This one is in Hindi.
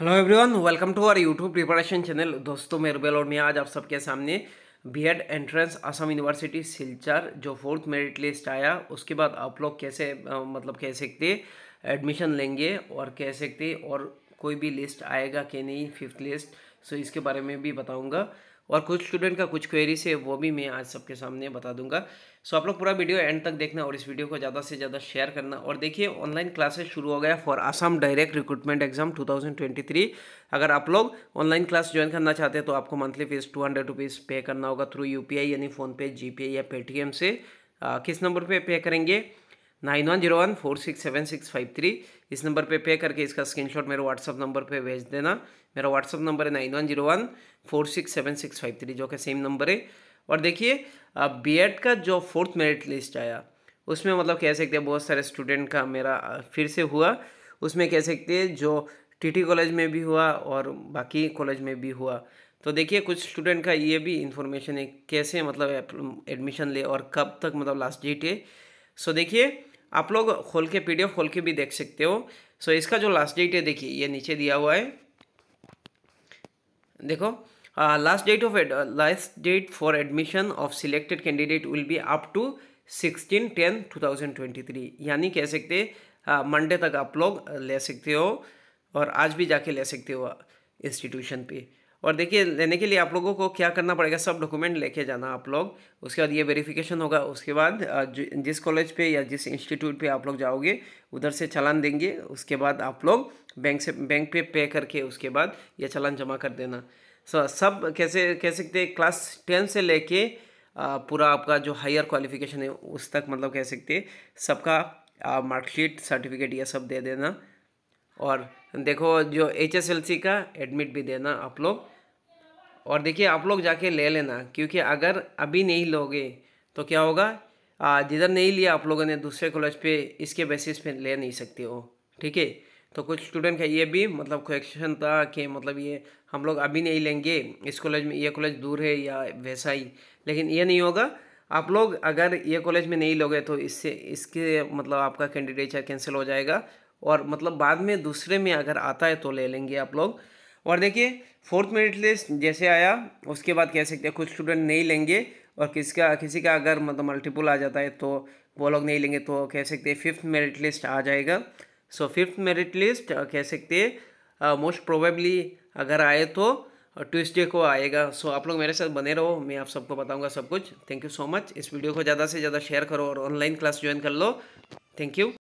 hello everyone welcome to our YouTube preparation channel दोस्तों रुबेल और मैं आज आप सबके सामने B Ed entrance Assam university Silchar जो फोर्थ मेरिट लिस्ट आया उसके बाद आप लोग कैसे मतलब कह सकते एडमिशन लेंगे और कह सकते और कोई भी लिस्ट आएगा कि नहीं फिफ्थ लिस्ट सो इसके बारे में भी बताऊँगा और कुछ स्टूडेंट का कुछ क्वेरीज है वो भी मैं आज सबके सामने बता दूंगा सो आप लोग पूरा वीडियो एंड तक देखना और इस वीडियो को ज़्यादा से ज़्यादा शेयर करना और देखिए ऑनलाइन क्लासेस शुरू हो गया for Assam direct recruitment exam 2023 अगर आप लोग ऑनलाइन क्लास ज्वाइन करना चाहते हैं तो आपको monthly fees two hundred rupees pay करना होगा थ्रू यू यानी फ़ोनपे जी या पेटीएम से आ, किस नंबर पर पे, पे करेंगे nine one zero one four six seven six five three इस नंबर पे पे करके इसका स्क्रीनशॉट मेरे व्हाट्सअप नंबर पे भेज देना मेरा व्हाट्सअप नंबर है nine one zero one four six seven six five three जो कि सेम नंबर है और देखिए बी एड का जो फोर्थ मेरिट लिस्ट आया उसमें मतलब कह सकते हैं बहुत सारे स्टूडेंट का मेरा फिर से हुआ उसमें कह सकते हैं जो टी कॉलेज में भी हुआ और बाकी कॉलेज में भी हुआ तो देखिए कुछ स्टूडेंट का ये भी इंफॉर्मेशन है कैसे मतलब एडमिशन ले और कब तक मतलब लास्ट डेट है सो देखिए आप लोग खोल के पी खोल के भी देख सकते हो सो इसका जो लास्ट डेट है देखिए ये नीचे दिया हुआ है देखो last date of last date for admission of selected candidate will be up to sixteen ten two thousand twenty three यानी कह सकते मंडे तक आप लोग ले सकते हो और आज भी जाके ले सकते हो इंस्टीट्यूशन पे और देखिए लेने के लिए आप लोगों को क्या करना पड़ेगा सब डॉक्यूमेंट लेके जाना आप लोग उसके बाद ये वेरिफिकेशन होगा उसके बाद जिस कॉलेज पे या जिस इंस्टीट्यूट पे आप लोग जाओगे उधर से चालान देंगे उसके बाद आप लोग बैंक से बैंक पे पे करके उसके बाद ये चालान जमा कर देना सो सब कैसे कह सकते क्लास टेन से लेके पूरा आपका जो हायर क्वालिफिकेशन है उस तक मतलब कह सकते सबका मार्कशीट सर्टिफिकेट यह सब दे देना और देखो जो एच का एडमिट भी देना आप लोग और देखिए आप लोग जाके ले लेना क्योंकि अगर अभी नहीं लोगे तो क्या होगा जिधर नहीं लिया आप लोगों ने दूसरे कॉलेज पे इसके बेसिस पे ले नहीं सकते हो ठीक है तो कुछ स्टूडेंट का ये भी मतलब क्वेश्चन था कि मतलब ये हम लोग अभी नहीं लेंगे इस कॉलेज में ये कॉलेज दूर है या वैसा ही लेकिन ये नहीं होगा आप लोग अगर ये कॉलेज में नहीं लोगे तो इससे इसके मतलब आपका कैंडिडेचर कैंसिल हो जाएगा और मतलब बाद में दूसरे में अगर आता है तो ले लेंगे आप लोग और देखिए फोर्थ मेरिट लिस्ट जैसे आया उसके बाद कह सकते हैं कुछ स्टूडेंट नहीं लेंगे और किसका किसी का अगर मतलब मल्टीपल आ जाता है तो वो लोग नहीं लेंगे तो कह सकते हैं फिफ्थ मेरिट लिस्ट आ जाएगा सो फिफ्थ मेरिट लिस्ट कह सकते हैं मोस्ट प्रोबेबली अगर आए तो ट्यूसडे को आएगा सो so, आप लोग मेरे साथ बने रहो मैं आप सबको बताऊंगा सब कुछ थैंक यू सो मच इस वीडियो को ज़्यादा से ज़्यादा शेयर करो और ऑनलाइन क्लास ज्वाइन कर लो थैंक यू